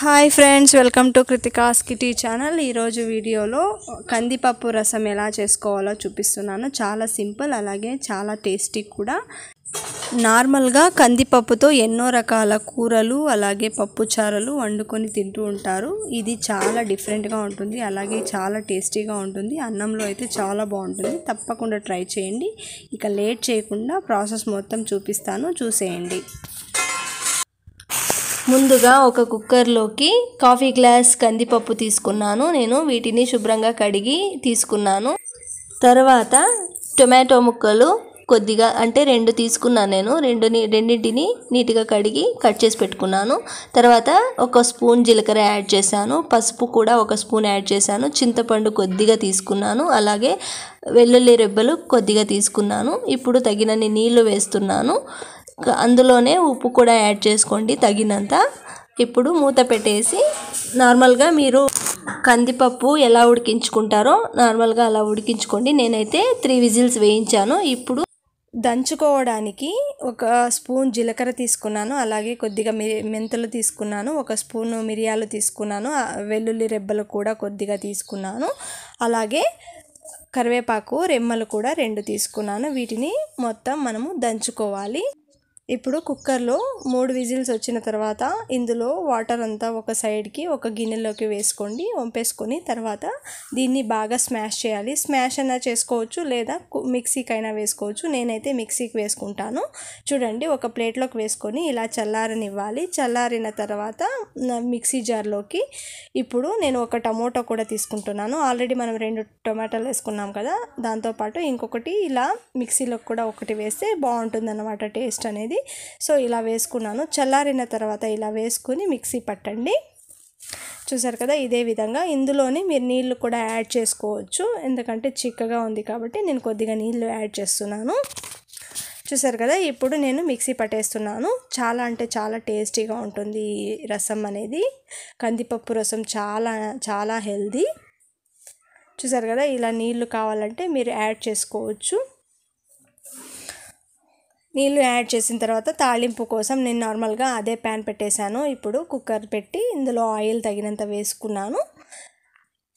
hi friends welcome to Kruthika's kitty channel ఈరోజు వీడియోలో కందిపప్పు రసం ఎలా చేసుకోవాలో చూపిస్తున్నాను చాలా సింపుల్ అలాగే చాలా టేస్టీ కూడా నార్మల్గా కందిపప్పుతో ఎన్నో రకాల కూరలు అలాగే పప్పుచారలు వండుకొని తింటూ ఉంటారు ఇది చాలా డిఫరెంట్గా ఉంటుంది అలాగే చాలా టేస్టీగా ఉంటుంది అన్నంలో అయితే చాలా బాగుంటుంది తప్పకుండా ట్రై చేయండి ఇక లేట్ చేయకుండా ప్రాసెస్ మొత్తం చూపిస్తాను చూసేయండి ముందుగా ఒక కుక్కర్లోకి కాఫీ గ్లాస్ కందిపప్పు తీసుకున్నాను నేను వీటిని శుభ్రంగా కడిగి తీసుకున్నాను తర్వాత టొమాటో ముక్కలు కొద్దిగా అంటే రెండు తీసుకున్నాను నేను రెండుని రెండింటిని నీట్గా కడిగి కట్ చేసి పెట్టుకున్నాను తర్వాత ఒక స్పూన్ జీలకర్ర యాడ్ చేశాను పసుపు కూడా ఒక స్పూన్ యాడ్ చేశాను చింతపండు కొద్దిగా తీసుకున్నాను అలాగే వెల్లుల్లి రెబ్బలు కొద్దిగా తీసుకున్నాను ఇప్పుడు తగినన్ని నీళ్లు వేస్తున్నాను అందులోనే ఉప్పు కూడా యాడ్ చేసుకోండి తగినంత ఇప్పుడు మూత పెట్టేసి నార్మల్గా మీరు కందిపప్పు ఎలా ఉడికించుకుంటారో నార్మల్గా అలా ఉడికించుకోండి నేనైతే త్రీ విజిల్స్ వేయించాను ఇప్పుడు దంచుకోవడానికి ఒక స్పూన్ జీలకర్ర తీసుకున్నాను అలాగే కొద్దిగా మి మెంతులు తీసుకున్నాను ఒక స్పూన్ మిరియాలు తీసుకున్నాను వెల్లుల్లి రెబ్బలు కూడా కొద్దిగా తీసుకున్నాను అలాగే కరివేపాకు రెమ్మలు కూడా రెండు తీసుకున్నాను వీటిని మొత్తం మనము దంచుకోవాలి ఇప్పుడు కుక్కర్లో మూడు విజిల్స్ వచ్చిన తర్వాత ఇందులో వాటర్ అంతా ఒక సైడ్కి ఒక గిన్నెలోకి వేసుకోండి వంపేసుకొని తర్వాత దీన్ని బాగా స్మాష్ చేయాలి స్మాష్ అయినా చేసుకోవచ్చు లేదా మిక్సీకి అయినా వేసుకోవచ్చు నేనైతే మిక్సీకి వేసుకుంటాను చూడండి ఒక ప్లేట్లోకి వేసుకొని ఇలా చల్లారనివ్వాలి చల్లారిన తర్వాత మిక్సీ జార్లోకి ఇప్పుడు నేను ఒక టమోటో కూడా తీసుకుంటున్నాను ఆల్రెడీ మనం రెండు టొమాటోలు వేసుకున్నాం కదా దాంతోపాటు ఇంకొకటి ఇలా మిక్సీలోకి కూడా ఒకటి వేస్తే బాగుంటుందన్నమాట టేస్ట్ అనేది ఉంటుంది సో ఇలా వేసుకున్నాను చల్లారిన తర్వాత ఇలా వేసుకుని మిక్సీ పట్టండి చూసారు కదా ఇదే విధంగా ఇందులోనే మీరు నీళ్లు కూడా యాడ్ చేసుకోవచ్చు ఎందుకంటే చిక్కగా ఉంది కాబట్టి నేను కొద్దిగా నీళ్లు యాడ్ చేస్తున్నాను చూసారు కదా ఇప్పుడు నేను మిక్సీ పట్టేస్తున్నాను చాలా అంటే చాలా టేస్టీగా ఉంటుంది ఈ రసం అనేది కందిపప్పు రసం చాలా చాలా హెల్దీ చూసారు కదా ఇలా నీళ్లు కావాలంటే మీరు యాడ్ చేసుకోవచ్చు నీళ్ళు యాడ్ చేసిన తర్వాత తాలింపు కోసం నేను నార్మల్గా అదే ప్యాన్ పెట్టేశాను ఇప్పుడు కుక్కర్ పెట్టి ఇందులో ఆయిల్ తగినంత వేసుకున్నాను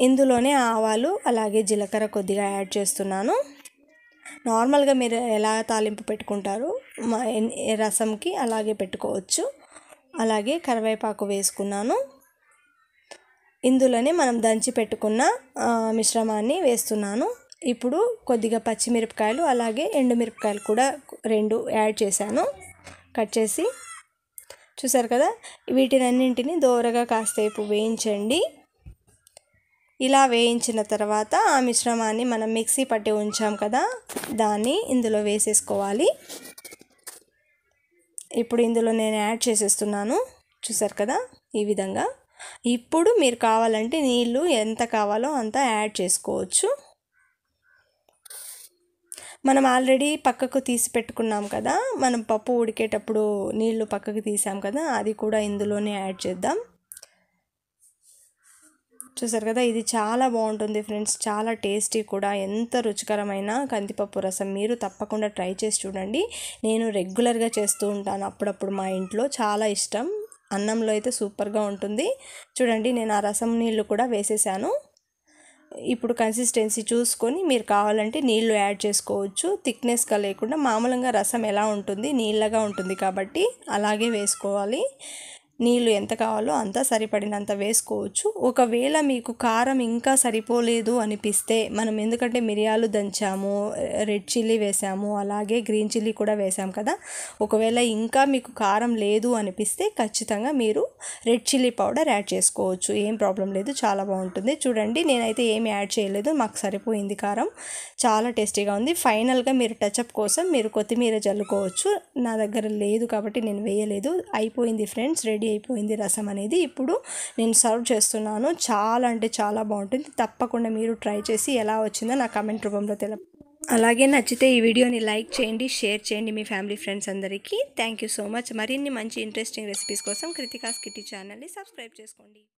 ఇందులోనే ఆవాలు అలాగే జీలకర్ర కొద్దిగా యాడ్ చేస్తున్నాను నార్మల్గా మీరు ఎలా తాలింపు పెట్టుకుంటారు మా రసంకి అలాగే పెట్టుకోవచ్చు అలాగే కరివేపాకు వేసుకున్నాను ఇందులోనే మనం దంచి పెట్టుకున్న మిశ్రమాన్ని వేస్తున్నాను ఇప్పుడు కొద్దిగా పచ్చిమిరపకాయలు అలాగే ఎండుమిరపకాయలు కూడా రెండు యాడ్ చేశాను కట్ చేసి చూసారు కదా వీటినన్నింటినీ దోరగా కాసేపు వేయించండి ఇలా వేయించిన తర్వాత ఆ మిశ్రమాన్ని మనం మిక్సీ పట్టి ఉంచాం కదా దాన్ని ఇందులో వేసేసుకోవాలి ఇప్పుడు ఇందులో నేను యాడ్ చేసేస్తున్నాను చూసారు కదా ఈ విధంగా ఇప్పుడు మీరు కావాలంటే నీళ్ళు ఎంత కావాలో అంత యాడ్ చేసుకోవచ్చు మనం ఆల్రెడీ పక్కకు తీసి పెట్టుకున్నాం కదా మనం పప్పు ఉడికేటప్పుడు నీళ్లు పక్కకు తీసాం కదా అది కూడా ఇందులోనే యాడ్ చేద్దాం చూసారు కదా ఇది చాలా బాగుంటుంది ఫ్రెండ్స్ చాలా టేస్టీ కూడా ఎంత రుచికరమైన కందిపప్పు రసం మీరు తప్పకుండా ట్రై చేసి చూడండి నేను రెగ్యులర్గా చేస్తూ ఉంటాను అప్పుడప్పుడు మా ఇంట్లో చాలా ఇష్టం అన్నంలో అయితే సూపర్గా ఉంటుంది చూడండి నేను ఆ రసం నీళ్ళు కూడా వేసేసాను ఇప్పుడు కన్సిస్టెన్సీ చూసుకొని మీరు కావాలంటే నీళ్లు యాడ్ చేసుకోవచ్చు థిక్నెస్గా లేకుండా మామూలుగా రసం ఎలా ఉంటుంది నీళ్ళగా ఉంటుంది కాబట్టి అలాగే వేసుకోవాలి నీళ్ళు ఎంత కావాలో అంతా సరిపడినంత వేసుకోవచ్చు ఒకవేళ మీకు కారం ఇంకా సరిపోలేదు అనిపిస్తే మనం ఎందుకంటే మిరియాలు దంచాము రెడ్ చిల్లీ వేసాము అలాగే గ్రీన్ చిల్లీ కూడా వేసాము కదా ఒకవేళ ఇంకా మీకు కారం లేదు అనిపిస్తే ఖచ్చితంగా మీరు రెడ్ చిల్లీ పౌడర్ యాడ్ చేసుకోవచ్చు ఏం ప్రాబ్లం లేదు చాలా బాగుంటుంది చూడండి నేనైతే ఏమి యాడ్ చేయలేదు మాకు సరిపోయింది కారం చాలా టేస్టీగా ఉంది ఫైనల్గా మీరు టచ్అప్ కోసం మీరు కొత్తిమీర చల్లుకోవచ్చు నా దగ్గర లేదు కాబట్టి నేను వేయలేదు అయిపోయింది ఫ్రెండ్స్ రెడీ అయిపోయింది రసం అనేది ఇప్పుడు నేను సర్వ్ చేస్తున్నాను చాలా అంటే చాలా బాగుంటుంది తప్పకుండా మీరు ట్రై చేసి ఎలా వచ్చిందో నా కమెంట్ రూపంలో తెల అలాగే నచ్చితే ఈ వీడియోని లైక్ చేయండి షేర్ చేయండి మీ ఫ్యామిలీ ఫ్రెండ్స్ అందరికీ థ్యాంక్ యూ సో మచ్ మరిన్ని మంచి ఇంట్రెస్టింగ్ రెసిపీస్ కోసం కృతికాస్ కిటీ ఛానల్ని సబ్స్క్రైబ్ చేసుకోండి